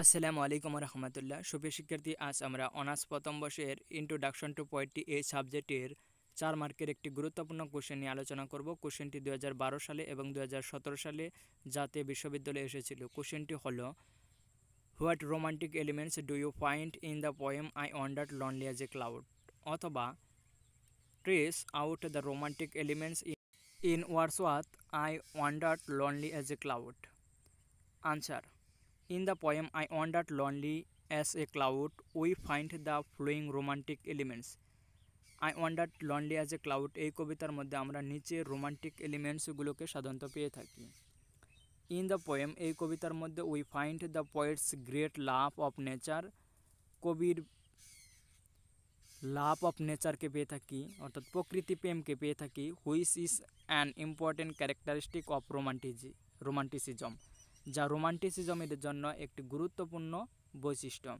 আসসালামু আলাইকুম রহমতুল্লাহ সুপ্রিয় শিক্ষার্থী আজ আমরা অনার্স প্রথম বর্ষের ইন্ট্রোডাকশন টু পয়েট্রি এই সাবজেক্টের চার মার্কের একটি গুরুত্বপূর্ণ কোশ্চেন নিয়ে আলোচনা করব কোশ্চেনটি দু সালে এবং দু সালে জাতীয় বিশ্ববিদ্যালয়ে এসেছিল কোশ্চেনটি হল what romantic elements do you find in the poem I wander lonely as a cloud অথবা trace out the romantic elements in Wordsworth I wander lonely as a cloud answer In the poem I Wandered Lonely as a Cloud, we find the flowing romantic elements. I wander lonely as a cloud এই কবিতার মধ্যে আমরা নিচে romantic এলিমেন্টসগুলোকে সাধারণত পেয়ে থাকি in the poem এই কবিতার মধ্যে we find the poets great love of nature কবির লাভ অফ নেচারকে পেয়ে থাকি অর্থাৎ প্রকৃতি প্রেমকে পেয়ে থাকি which is an important characteristic of romanticism romanticism যা রোমান্টিসিজমের জন্য একটি গুরুত্বপূর্ণ বৈশিষ্ট্য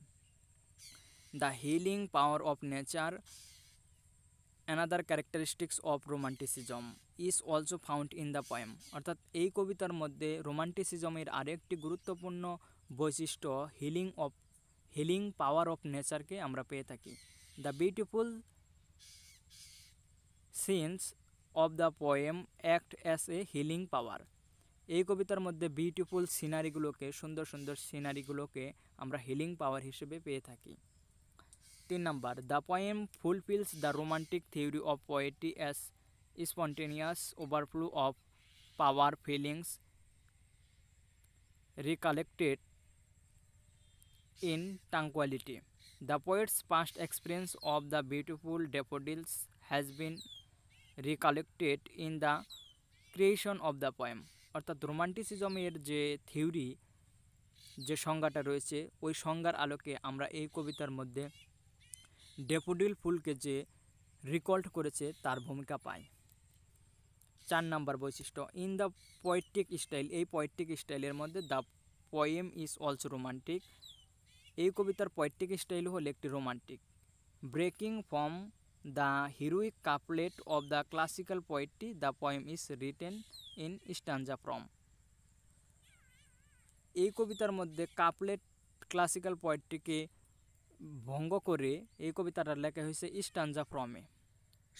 the healing power of nature another characteristics of romanticism is also found in the poem অর্থাৎ এই কবিতার মধ্যে রোমান্টিসিজমের আরেকটি গুরুত্বপূর্ণ বৈশিষ্ট্য healing of healing power of নেচারকে আমরা পেয়ে থাকি the beautiful scenes of the poem act as a healing power এই কবিতার মধ্যে বিউটিফুল সিনারিগুলোকে সুন্দর সুন্দর সিনারিগুলোকে আমরা হিলিং পাওয়ার হিসেবে পেয়ে থাকি তিন number the poem fulfils the romantic theory of poetry as spontaneous overflow of power feelings recollected in tranquillity the poets past experience of the beautiful daffodils has been recollected in the creation of the poem অর্থাৎ রোমান্টিসিজমের যে theory যে সংজ্ঞাটা রয়েছে ওই সংজ্ঞার আলোকে আমরা এই কবিতার মধ্যে ডেপুডিল ফুলকে যে রিকল্ট করেছে তার ভূমিকা পাই চার নাম্বার বৈশিষ্ট্য ইন দ্য পয়েট্রিক স্টাইল এই পয়েট্রিক স্টাইলের মধ্যে the poem is also romantic এই কবিতার পয়েট্রিক স্টাইল হল একটি romantic breaking form the heroic couplet of the classical poetry the poem is written in stanza from এই কবিতার মধ্যে কাপলেট ক্লাসিক্যাল পয়েটটিকে ভঙ্গ করে এই কবিতাটা লেখা হয়েছে ইস্টানজা ফ্রমে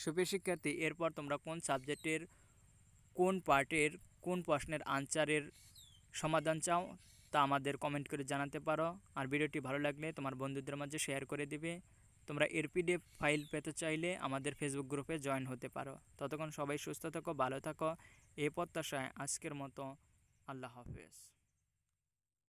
সুপ্রিয় শিক্ষার্থী এরপর তোমরা কোন সাবজেক্টের কোন পার্টের কোন প্রশ্নের আনসারের সমাধান চাও তা আমাদের কমেন্ট করে জানাতে পারো আর ভিডিওটি ভালো লাগলে তোমার বন্ধুদের মাঝে শেয়ার করে দিবে তোমরা এর পিডিএফ ফাইল পেতে চাইলে আমাদের ফেসবুক গ্রুপে জয়েন হতে পারো ততক্ষণ সবাই সুস্থ থাকো ভালো থাকো এ প্রত্যাশায় আজকের মতো আল্লাহ হাফেজ